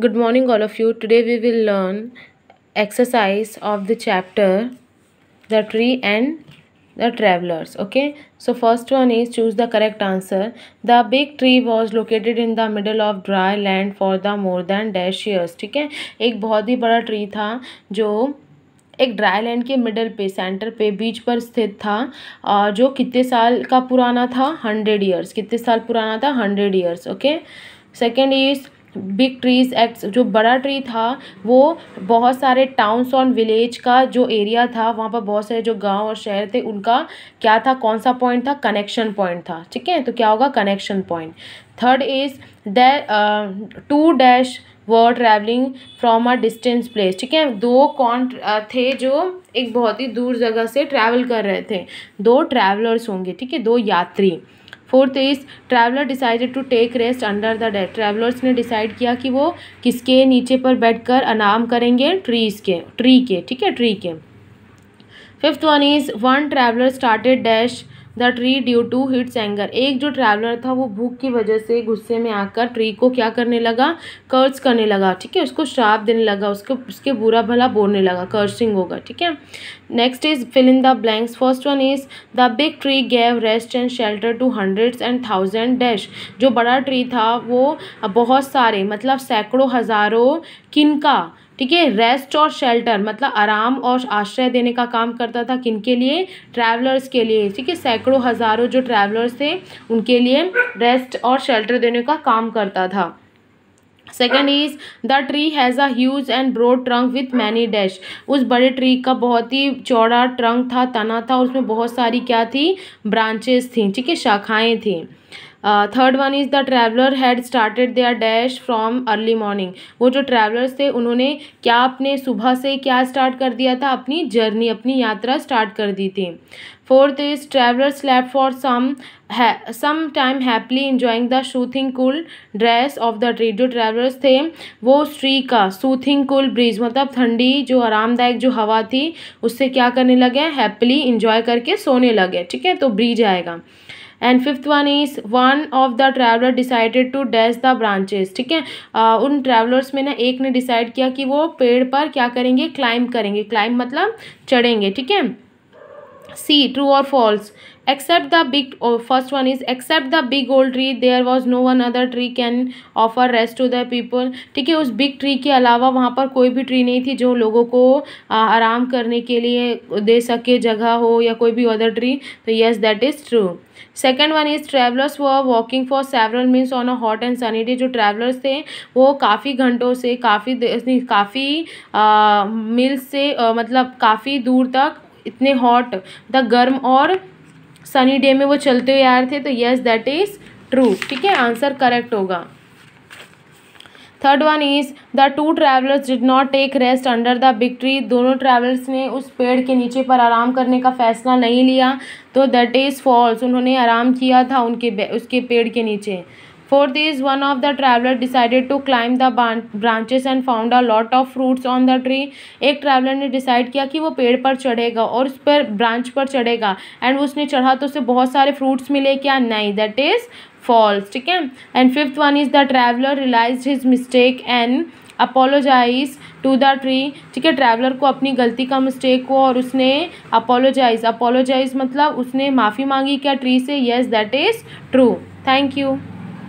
good morning all of you today we will learn exercise of the chapter the tree and the travelers okay so first one is choose the correct answer the big tree was located in the middle of dry land for the more than dash years ठीक है एक बहुत ही बड़ा tree था जो एक dry land के middle पे सेंटर पे बीच पर स्थित था और जो कितने साल का पुराना था हंड्रेड ईयर्स कितने साल पुराना था hundred years okay second is big trees act जो बड़ा ट्री था वो बहुत सारे टाउन्स और विलेज का जो एरिया था वहाँ पर बहुत सारे जो गांव और शहर थे उनका क्या था कौन सा पॉइंट था कनेक्शन पॉइंट था ठीक है तो क्या होगा connection point third is two dash were travelling from a distance place ठीक है दो कौन uh, थे जो एक बहुत ही दूर जगह से ट्रैवल कर रहे थे दो ट्रैवलर्स होंगे ठीक है दो यात्री fourth is traveller decided to take rest under the date travellers ने डिसाइड किया कि वो किसके नीचे पर बैठ कर अनाम करेंगे ट्रीज के ट्री के ठीक है ट्री के fifth one is one traveller started dash the tree due to his anger एक जो ट्रैवलर था वो भूख की वजह से गुस्से में आकर ट्री को क्या करने लगा कर्ज करने लगा ठीक है उसको श्राप देने लगा उसको उसके बुरा भला बोलने लगा कर्सिंग होगा ठीक है next is fill in the blanks first one is the big tree gave rest and shelter to hundreds and thousand dash जो बड़ा ट्री था वो बहुत सारे मतलब सैकड़ों हज़ारों किनका ठीक है रेस्ट और शेल्टर मतलब आराम और आश्रय देने का काम करता था किन के लिए ट्रैवलर्स के लिए ठीक है सैकड़ों हज़ारों जो ट्रैवलर्स थे उनके लिए रेस्ट और शेल्टर देने का काम करता था second is the tree has a huge and broad trunk with many dash उस बड़े ट्री का बहुत ही चौड़ा ट्रंक था तना था और उसमें बहुत सारी क्या थी ब्रांचेस थी ठीक है शाखाएँ थी third one is the traveller had started there dash from early morning वो जो ट्रैवलर्स थे उन्होंने क्या अपने सुबह से क्या स्टार्ट कर दिया था अपनी जर्नी अपनी यात्रा स्टार्ट कर दी थी fourth is traveller slept for some some time happily enjoying the soothing cool dress of the tree जो ट्रैवलर्स थे वो स्ट्री का सूथिंग कूल ब्रिज मतलब ठंडी जो आरामदायक जो हवा थी उससे क्या करने लगे हैप्पली इंजॉय करके सोने लगे ठीक है तो ब्रिज आएगा and fifth one is one of the traveller decided to dash the branches ठीक है उन ट्रैवलर्स में ना एक ने डिसाइड किया कि वो पेड़ पर क्या करेंगे क्लाइंब करेंगे क्लाइंब मतलब चढ़ेंगे ठीक है सी ट्रू और false except the big first one is except the big old tree there was no one other tree can offer rest to the people ठीक है उस बिग ट्री के अलावा वहाँ पर कोई भी ट्री नहीं थी जो लोगों को आराम करने के लिए दे सके जगह हो या कोई भी अदर ट्री तो yes that is true second one is travellers वो walking for several means on a hot and sunny day जो ट्रैवलर्स थे वो काफ़ी घंटों से काफ़ी काफ़ी मील्स से आ, मतलब काफ़ी दूर तक इतने हॉट द गर्म और सनी डे में वो चलते हुए आ रहे थे तो यस दैट इज़ ट्रू ठीक है आंसर करेक्ट होगा third one is the two travellers did not take rest under the big tree दोनों ट्रैवलर्स ने उस पेड़ के नीचे पर आराम करने का फैसला नहीं लिया तो दैट इज़ फॉल्स उन्होंने आराम किया था उनके उसके पेड़ के नीचे For this, one of the traveler decided to climb the branches and found a lot of fruits on the tree. एक traveler ने decide किया कि वो पेड़ पर चढ़ेगा और उस पर branch पर चढ़ेगा and उसने चढ़ा तो उसे बहुत सारे fruits मिले क्या नहीं that is false ठीक है and fifth one is the traveler realized his mistake and apologize to the tree ठीक है ट्रैवलर को अपनी गलती का मिस्टेक को और उसने अपोलोजाइज अपोलोजाइज मतलब उसने माफ़ी मांगी क्या ट्री से yes that is true thank you